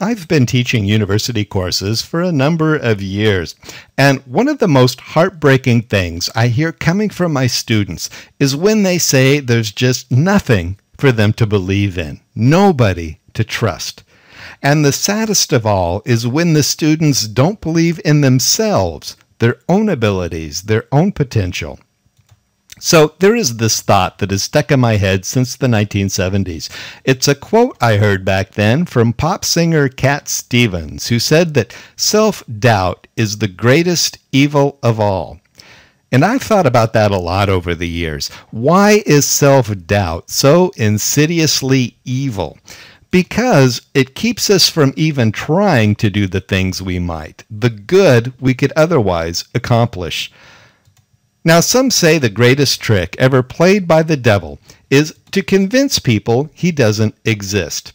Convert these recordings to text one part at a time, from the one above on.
I've been teaching university courses for a number of years, and one of the most heartbreaking things I hear coming from my students is when they say there's just nothing for them to believe in, nobody to trust. And the saddest of all is when the students don't believe in themselves, their own abilities, their own potential. So there is this thought that has stuck in my head since the 1970s. It's a quote I heard back then from pop singer Cat Stevens, who said that self doubt is the greatest evil of all. And I've thought about that a lot over the years. Why is self doubt so insidiously evil? because it keeps us from even trying to do the things we might, the good we could otherwise accomplish. Now, some say the greatest trick ever played by the devil is to convince people he doesn't exist.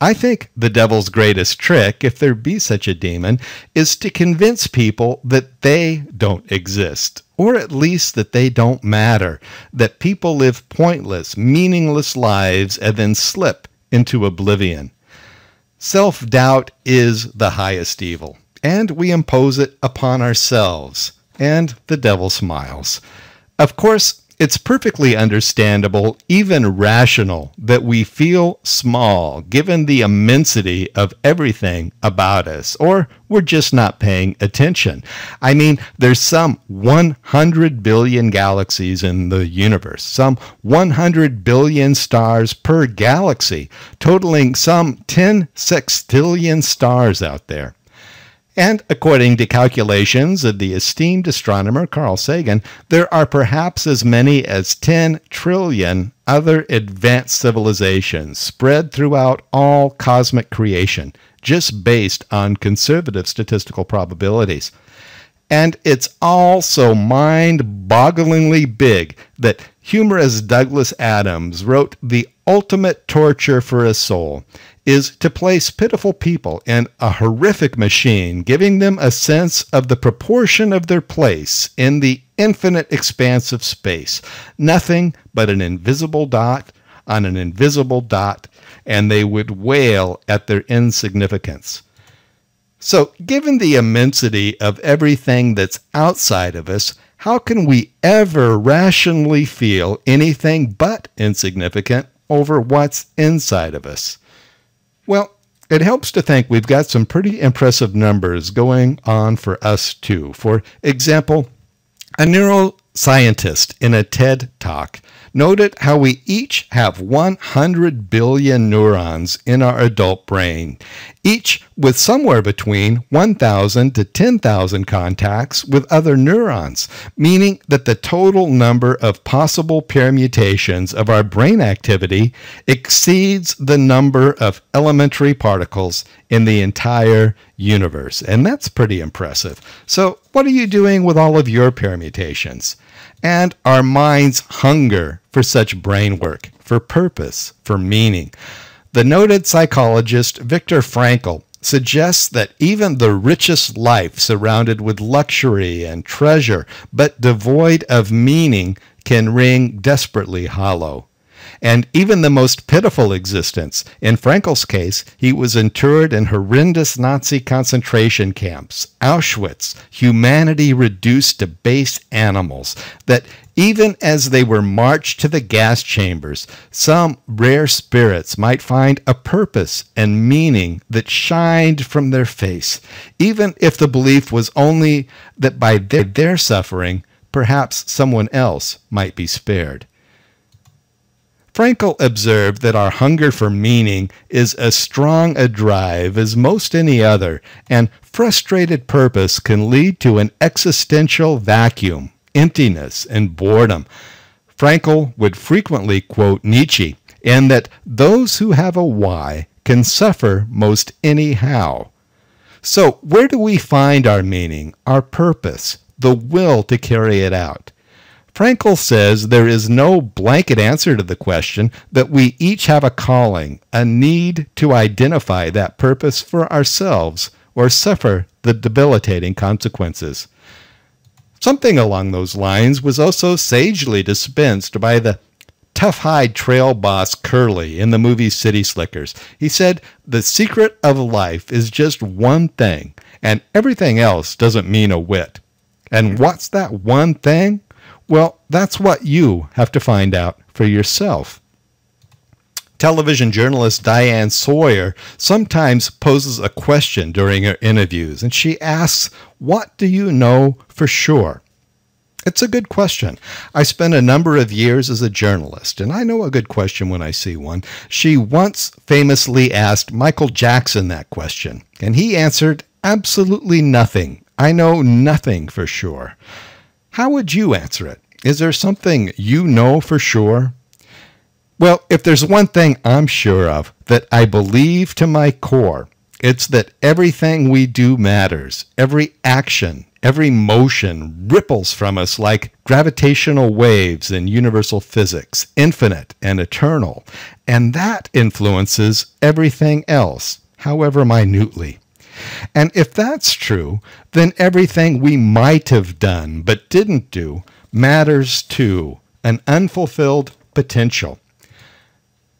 I think the devil's greatest trick, if there be such a demon, is to convince people that they don't exist, or at least that they don't matter, that people live pointless, meaningless lives and then slip into oblivion. Self doubt is the highest evil, and we impose it upon ourselves and the devil smiles. Of course, it's perfectly understandable, even rational, that we feel small given the immensity of everything about us, or we're just not paying attention. I mean, there's some 100 billion galaxies in the universe, some 100 billion stars per galaxy, totaling some 10 sextillion stars out there. And according to calculations of the esteemed astronomer Carl Sagan, there are perhaps as many as 10 trillion other advanced civilizations spread throughout all cosmic creation, just based on conservative statistical probabilities. And it's all so mind bogglingly big that humorist Douglas Adams wrote The ultimate torture for a soul is to place pitiful people in a horrific machine, giving them a sense of the proportion of their place in the infinite expanse of space. Nothing but an invisible dot on an invisible dot, and they would wail at their insignificance. So, given the immensity of everything that's outside of us, how can we ever rationally feel anything but insignificant over what's inside of us? Well, it helps to think we've got some pretty impressive numbers going on for us too. For example, a neuroscientist in a TED talk noted how we each have 100 billion neurons in our adult brain, each with somewhere between 1,000 to 10,000 contacts with other neurons, meaning that the total number of possible permutations of our brain activity exceeds the number of elementary particles in the entire universe. And that's pretty impressive. So, what are you doing with all of your permutations? and our mind's hunger for such brain work, for purpose, for meaning. The noted psychologist Viktor Frankl suggests that even the richest life surrounded with luxury and treasure, but devoid of meaning, can ring desperately hollow and even the most pitiful existence. In Frankel's case, he was interred in horrendous Nazi concentration camps, Auschwitz, humanity reduced to base animals, that even as they were marched to the gas chambers, some rare spirits might find a purpose and meaning that shined from their face, even if the belief was only that by their, their suffering, perhaps someone else might be spared. Frankel observed that our hunger for meaning is as strong a drive as most any other, and frustrated purpose can lead to an existential vacuum, emptiness, and boredom. Frankel would frequently quote Nietzsche, in that those who have a why can suffer most anyhow. So, where do we find our meaning, our purpose, the will to carry it out? Frankel says there is no blanket answer to the question that we each have a calling, a need to identify that purpose for ourselves or suffer the debilitating consequences. Something along those lines was also sagely dispensed by the tough hide trail boss Curly in the movie City Slickers. He said, The secret of life is just one thing, and everything else doesn't mean a whit. And what's that one thing? Well, that's what you have to find out for yourself. Television journalist Diane Sawyer sometimes poses a question during her interviews, and she asks, What do you know for sure? It's a good question. I spent a number of years as a journalist, and I know a good question when I see one. She once famously asked Michael Jackson that question, and he answered, Absolutely nothing. I know nothing for sure. How would you answer it? Is there something you know for sure? Well, if there's one thing I'm sure of that I believe to my core, it's that everything we do matters. Every action, every motion ripples from us like gravitational waves in universal physics, infinite and eternal. And that influences everything else, however minutely. And if that's true, then everything we might have done but didn't do matters to an unfulfilled potential.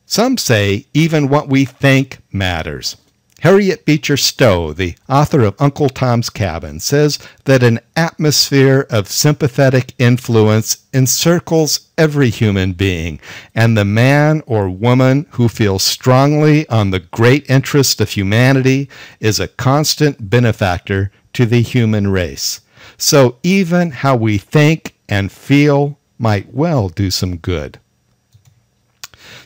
Some say even what we think matters. Harriet Beecher Stowe, the author of Uncle Tom's Cabin, says that an atmosphere of sympathetic influence encircles every human being, and the man or woman who feels strongly on the great interest of humanity is a constant benefactor to the human race. So even how we think and feel might well do some good.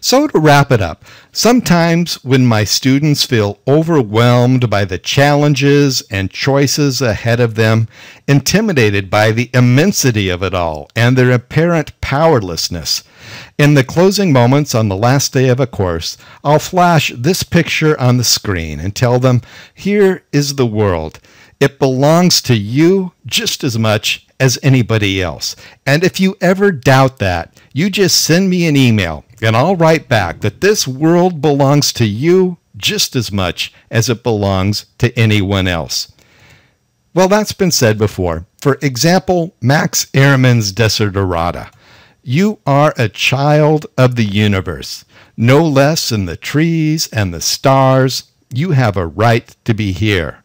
So, to wrap it up, sometimes when my students feel overwhelmed by the challenges and choices ahead of them, intimidated by the immensity of it all and their apparent powerlessness, in the closing moments on the last day of a course, I'll flash this picture on the screen and tell them here is the world. It belongs to you just as much as anybody else. And if you ever doubt that, you just send me an email and I'll write back that this world belongs to you just as much as it belongs to anyone else. Well, that's been said before. For example, Max Ehrman's Desiderata. You are a child of the universe, no less than the trees and the stars. You have a right to be here.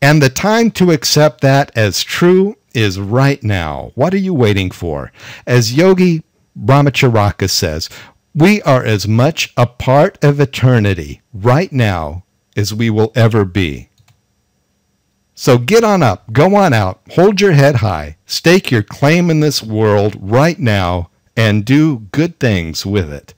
And the time to accept that as true is right now. What are you waiting for? As Yogi Brahmacharaka says, We are as much a part of eternity right now as we will ever be. So get on up, go on out, hold your head high, stake your claim in this world right now, and do good things with it.